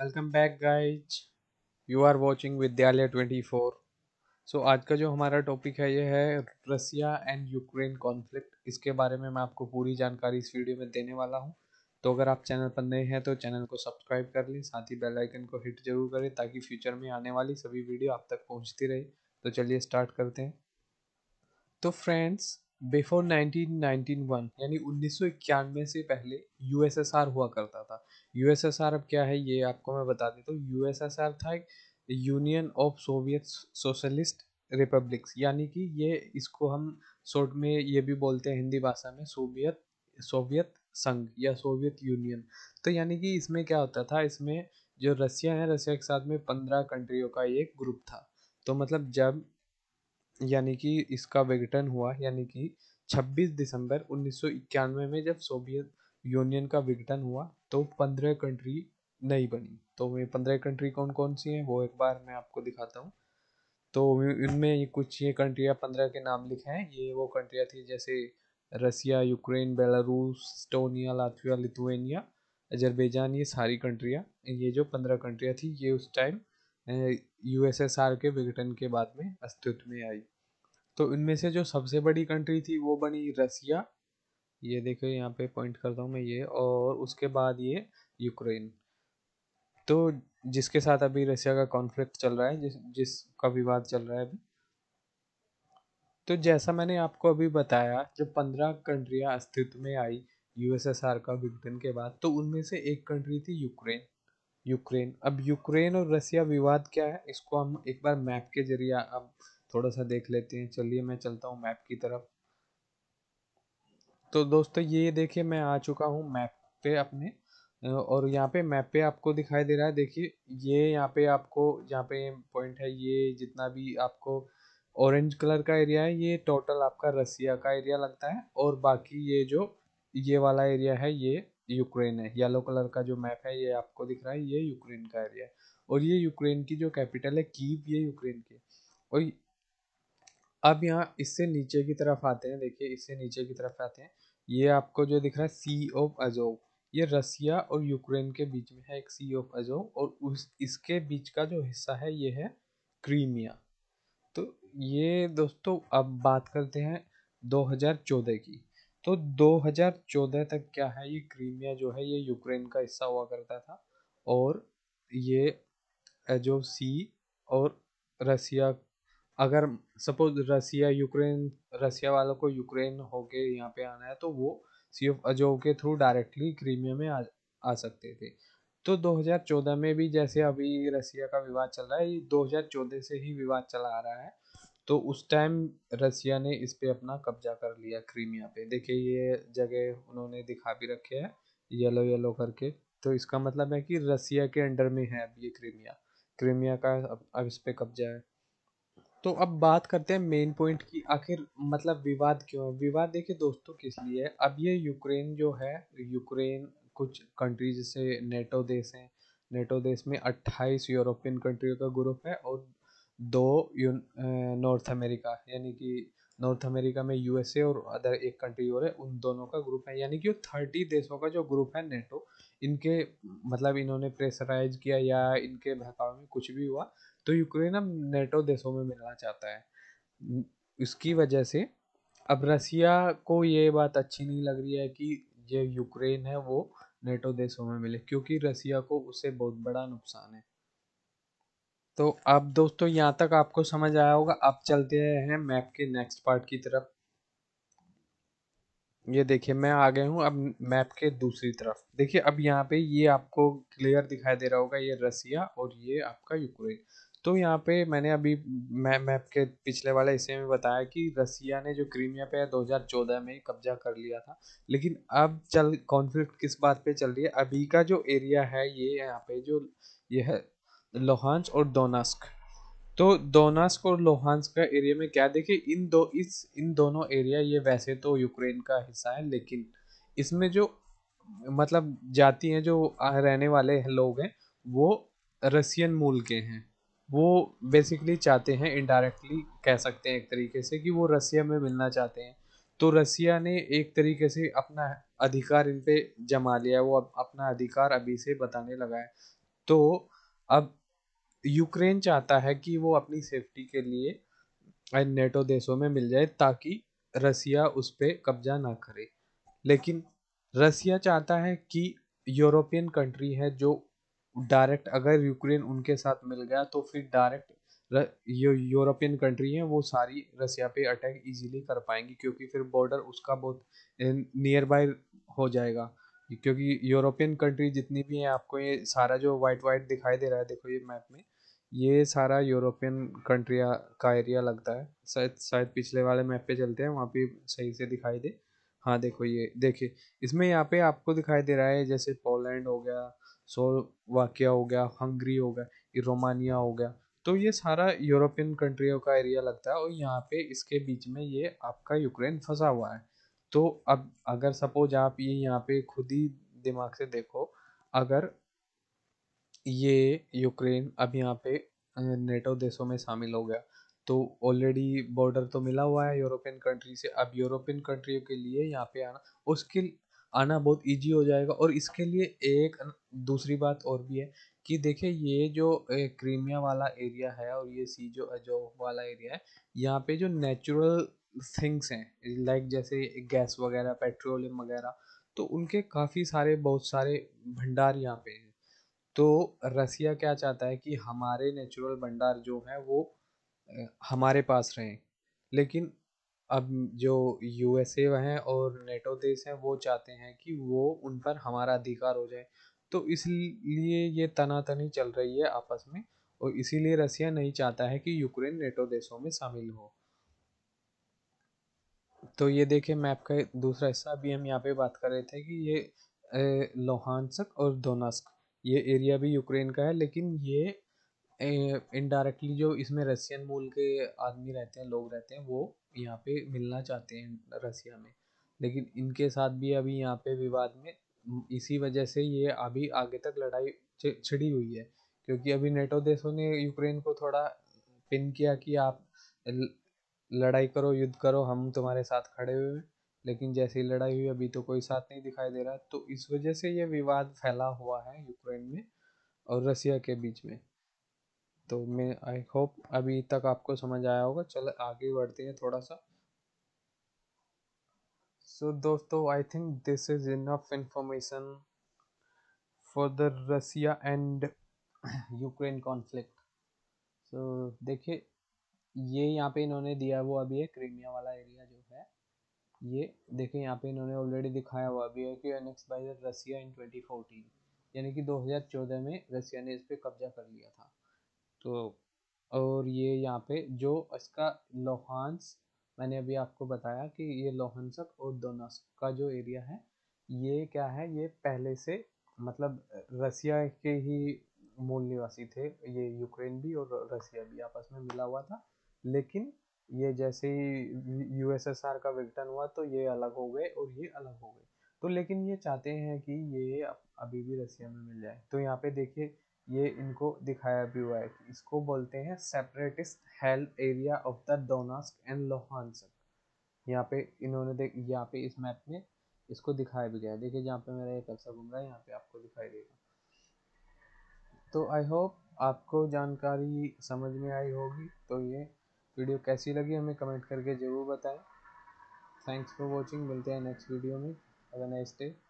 welcome back guys you are watching Vidyalaya twenty four so आज का जो हमारा टॉपिक है ये है रसिया एंड यूक्रेन कॉन्फ्लिक्ट इसके बारे में मैं आपको पूरी जानकारी इस वीडियो में देने वाला हूँ तो अगर आप चैनल पर नए हैं तो चैनल को सब्सक्राइब कर लें साथ ही बेल आइकन को हिट जरूर करें ताकि फ्यूचर में आने वाली सभी वीडियो आप तक पहुँचती रहे तो चलिए स्टार्ट करते हैं तो फ्रेंड्स बिफोर 1991 यानी उन्नीस से पहले यूएसएसआर हुआ करता था यूएसएसआर अब क्या है ये आपको मैं बता देता हूँ यूएसएसआर था एक union of Soviet socialist republics यानी कि ये इसको हम शॉर्ट में ये भी बोलते हैं हिंदी भाषा में सोवियत सोवियत संघ या सोवियत यूनियन तो यानी कि इसमें क्या होता था इसमें जो रसिया है रसिया के साथ में पंद्रह कंट्रियों का एक ग्रुप था तो मतलब जब यानी कि इसका विघटन हुआ यानी कि 26 दिसंबर 1991 में जब सोवियत यूनियन का विघटन हुआ तो पंद्रह कंट्री नहीं बनी तो वे पंद्रह कंट्री कौन कौन सी हैं वो एक बार मैं आपको दिखाता हूँ तो इनमें कुछ ये कंट्रियाँ पंद्रह के नाम लिखे हैं ये वो कंट्रियाँ थी जैसे Russia Ukraine Belarus Estonia Latvia Lithuania Azerbaijan ये सारी कंट्रियाँ ये जो पंद्रह कंट्रियाँ थी ये उस टाइम यूएसएसआर के विघटन के बाद में अस्तित्व में आई तो इनमें से जो सबसे बड़ी कंट्री थी वो बनी रसिया ये देखो यहाँ पे पॉइंट करता हूँ मैं ये और उसके बाद ये यूक्रेन तो जिसके साथ अभी रसिया का कॉन्फ्लिक्ट चल रहा है जिस जिसका विवाद चल रहा है अभी तो जैसा मैंने आपको अभी बताया जो पंद्रह कंट्रियाँ अस्तित्व में आई यूएसएसआर का विघटन के बाद तो उनमें से एक कंट्री थी यूक्रेन यूक्रेन अब यूक्रेन और रसिया विवाद क्या है इसको हम एक बार मैप के जरिए अब थोड़ा सा देख लेते हैं चलिए मैं चलता हूँ मैप की तरफ तो दोस्तों ये देखिए मैं आ चुका हूँ मैप पे अपने और यहाँ पे मैप पे आपको दिखाई दे रहा है देखिए ये यहाँ पे आपको यहाँ पे पॉइंट है ये जितना भी आपको ऑरेंज कलर का एरिया है ये टोटल आपका रसिया का एरिया लगता है और बाकी ये जो ये वाला एरिया है ये यूक्रेन है येलो कलर का जो मैप है ये आपको दिख रहा है ये यूक्रेन का एरिया है और ये यूक्रेन की जो कैपिटल है कीव ये यूक्रेन की और अब यहाँ इससे नीचे की तरफ आते हैं देखिए इससे नीचे की तरफ आते हैं ये आपको जो दिख रहा है सी ऑफ अजोव ये रसिया और यूक्रेन के बीच में है एक सी ऑफ अजोव और उस इसके बीच का जो हिस्सा है ये है क्रीमिया तो ये दोस्तों अब बात करते हैं 2014 की तो 2014 तक क्या है ये क्रीमिया जो है ये यूक्रेन का हिस्सा हुआ करता था और ये जो सी और रसिया अगर सपोज रसिया यूक्रेन रसिया वालों को यूक्रेन होके यहाँ पे आना है तो वो सी ऑफ अजोव के थ्रू डायरेक्टली क्रीमिया में आ, आ सकते थे तो 2014 में भी जैसे अभी रसिया का विवाद चल रहा है ये 2014 से ही विवाद चला आ रहा है तो उस टाइम रसिया ने इस पे अपना कब्जा कर लिया क्रीमिया पे देखिए ये जगह उन्होंने दिखा भी रखे है येलो येलो करके तो इसका मतलब है कि रसिया के अंडर में है अब ये क्रीमिया क्रीमिया का अब, अब इस पे कब्जा है तो अब बात करते हैं मेन पॉइंट की आखिर मतलब विवाद क्यों है विवाद देखिए दोस्तों किस लिए है अब ये यूक्रेन जो है यूक्रेन कुछ कंट्री जैसे नेटो देश हैं नेटो देश में 28 यूरोपियन कंट्रियों का ग्रुप है और दो नॉर्थ अमेरिका यानी कि नॉर्थ अमेरिका में यूएसए और अदर एक कंट्री और है उन दोनों का ग्रुप है यानी कि थर्टी देशों का जो ग्रुप है नेटो इनके मतलब इन्होंने प्रेशराइज किया या इनके बहकाव में कुछ भी हुआ तो यूक्रेन अब नेटो देशों में मिलना चाहता है इसकी वजह से अब रसिया को ये बात अच्छी नहीं लग रही है कि ये यूक्रेन है वो नेटो देशों में मिले क्योंकि रसिया को उससे बहुत बड़ा नुकसान है तो अब दोस्तों यहाँ तक आपको समझ आया होगा अब चलते हैं मैप के नेक्स्ट पार्ट की तरफ ये देखिए मैं आ गया हूँ अब मैप के दूसरी तरफ देखिए अब यहाँ पे ये आपको क्लियर दिखाई दे रहा होगा ये रसिया और ये आपका यूक्रेन तो यहाँ पे मैंने अभी मैप मैप के पिछले वाले हिस्से में बताया कि रसिया ने जो क्रीमिया पे है 2014 में कब्जा कर लिया था लेकिन अब चल कॉन्फ्लिक्ट किस बात पे चल रही है अभी का जो एरिया है ये यहाँ पे जो ये लोहानस और दोनास्क तो दोनास्क और लोहानस का एरिया में क्या देखिए इन दो इस इन दोनों एरिया ये वैसे तो यूक्रेन का हिस्सा है लेकिन इसमें जो मतलब जाति हैं जो रहने वाले लोग हैं वो रसियन मूल के हैं वो बेसिकली चाहते हैं इनडायरेक्टली कह सकते हैं एक तरीके से कि वो रसिया में मिलना चाहते हैं तो रसिया ने एक तरीके से अपना अधिकार इन पे जमा लिया वो अब अपना अधिकार अभी से बताने लगा है तो अब यूक्रेन चाहता है कि वो अपनी सेफ्टी के लिए नेटो देशों में मिल जाए ताकि रसिया उस पर कब्जा ना करे लेकिन रसिया चाहता है कि यूरोपियन कंट्री है जो डायरेक्ट अगर यूक्रेन उनके साथ मिल गया तो फिर डायरेक्ट यो, यूरोपियन कंट्री है वो सारी रसिया पे अटैक इजीली कर पाएंगी क्योंकि फिर बॉर्डर उसका बहुत नियर eh, बाय हो जाएगा क्योंकि यूरोपियन कंट्री जितनी भी हैं आपको ये सारा जो वाइट वाइट दिखाई दे रहा है देखो ये मैप में ये सारा यूरोपियन कंट्री का एरिया लगता है शायद शायद पिछले वाले मैप पे चलते हैं वहाँ पे सही से दिखाई दे हाँ देखो ये देखिए इसमें यहाँ पे आपको दिखाई दे रहा है जैसे पोलैंड हो गया सोलवाकिया हो गया हंगरी हो गया रोमानिया हो गया तो ये सारा यूरोपियन कंट्रियों का एरिया लगता है और यहाँ पे इसके बीच में ये आपका यूक्रेन फंसा हुआ है तो अब अगर सपोज आप ये यहाँ पे खुद ही दिमाग से देखो अगर ये यूक्रेन अब यहाँ पे नेटो देशों में शामिल हो गया तो ऑलरेडी बॉर्डर तो मिला हुआ है यूरोपियन कंट्री से अब यूरोपियन कंट्रियों के लिए यहाँ पे आना उसके आना बहुत इजी हो जाएगा और इसके लिए एक दूसरी बात और भी है कि देखिए ये जो क्रीमिया वाला एरिया है और ये सी जो अजोव वाला एरिया है यहाँ पे जो नेचुरल थिंग्स हैं लाइक जैसे गैस वगैरह पेट्रोलियम वगैरह तो उनके काफ़ी सारे बहुत सारे भंडार यहाँ पे हैं तो रसिया क्या चाहता है कि हमारे नेचुरल भंडार जो हैं वो हमारे पास रहें लेकिन अब जो यूएसए हैं और नेटो देश हैं वो चाहते हैं कि वो उन पर हमारा अधिकार हो जाए तो इसलिए ये तनातनी चल रही है आपस में और इसीलिए रसिया नहीं चाहता है कि यूक्रेन नेटो देशों में शामिल हो तो ये देखिए मैप का दूसरा हिस्सा अभी हम यहाँ पे बात कर रहे थे कि ये लोहानसक और दोनास्क ये एरिया भी यूक्रेन का है लेकिन ये इनडायरेक्टली जो इसमें रसियन मूल के आदमी रहते हैं लोग रहते हैं वो यहाँ पे मिलना चाहते हैं रसिया में लेकिन इनके साथ भी अभी यहाँ पे विवाद में इसी वजह से ये अभी आगे तक लड़ाई छिड़ी हुई है क्योंकि अभी नेटो देशों ने यूक्रेन को थोड़ा पिन किया कि आप लड़ाई करो युद्ध करो हम तुम्हारे साथ खड़े हुए हैं लेकिन जैसी लड़ाई हुई अभी तो कोई साथ नहीं दिखाई दे रहा तो इस वजह से ये विवाद फैला हुआ है यूक्रेन में और रसिया के बीच में तो मैं आई होप अभी तक आपको समझ आया होगा चलो आगे बढ़ते हैं थोड़ा सा सो so, दोस्तों I think this is enough information for the Russia and Ukraine conflict so देखिए ये यहाँ पे इन्होंने दिया हुआ अभी है क्रीमिया वाला एरिया जो है ये देखिए यहाँ पे इन्होंने ऑलरेडी दिखाया हुआ अभी है कि बाई रसिया इन 2014 यानी कि 2014 में रसिया ने इस पर कब्जा कर लिया था तो और ये यहाँ पे जो इसका लोहानस मैंने अभी आपको बताया कि ये लोहानसक और दोनस्क का जो एरिया है ये क्या है ये पहले से मतलब रसिया के ही मूल निवासी थे ये यूक्रेन भी और रसिया भी आपस में मिला हुआ था लेकिन ये जैसे ही यूएसएसआर का विघटन हुआ तो ये अलग हो गए और ये अलग हो गए तो लेकिन ये चाहते हैं कि ये अभी भी रसिया में मिल जाए तो यहाँ पे देखिए ये इनको दिखाया भी हुआ है कि इसको बोलते हैं separatist held area of the Donetsk and Luhansk यहाँ पे इन्होंने देख यहाँ पे इस मैप में इसको दिखाया भी गया है देखिए जहाँ पे मेरा ये कर्सर घूम रहा है यहाँ पे आपको दिखाई देगा तो आई होप आपको जानकारी समझ में आई होगी तो ये वीडियो कैसी लगी हमें कमेंट करके ज़रूर बताएं थैंक्स फॉर वॉचिंग मिलते हैं नेक्स्ट वीडियो में अगर अ नाइस डे